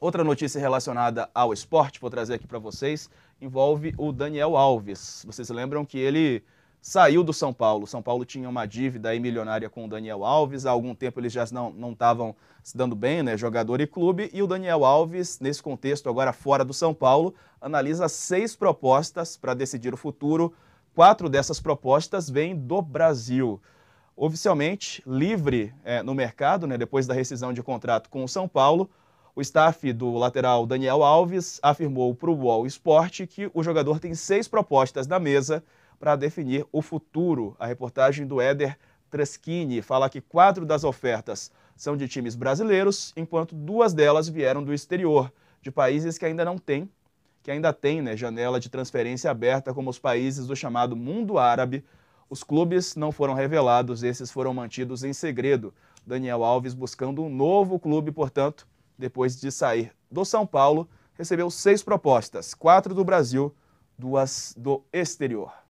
Outra notícia relacionada ao esporte, vou trazer aqui para vocês, envolve o Daniel Alves. Vocês lembram que ele saiu do São Paulo. São Paulo tinha uma dívida aí milionária com o Daniel Alves. Há algum tempo eles já não estavam se dando bem, né? Jogador e clube. E o Daniel Alves, nesse contexto agora fora do São Paulo, analisa seis propostas para decidir o futuro. Quatro dessas propostas vêm do Brasil. Oficialmente livre é, no mercado, né? depois da rescisão de contrato com o São Paulo, o staff do lateral Daniel Alves afirmou para o UOL Esporte que o jogador tem seis propostas na mesa para definir o futuro. A reportagem do Éder Treschini fala que quatro das ofertas são de times brasileiros, enquanto duas delas vieram do exterior, de países que ainda não têm, que ainda têm né, janela de transferência aberta, como os países do chamado mundo árabe. Os clubes não foram revelados, esses foram mantidos em segredo. Daniel Alves buscando um novo clube, portanto, depois de sair do São Paulo, recebeu seis propostas, quatro do Brasil, duas do exterior.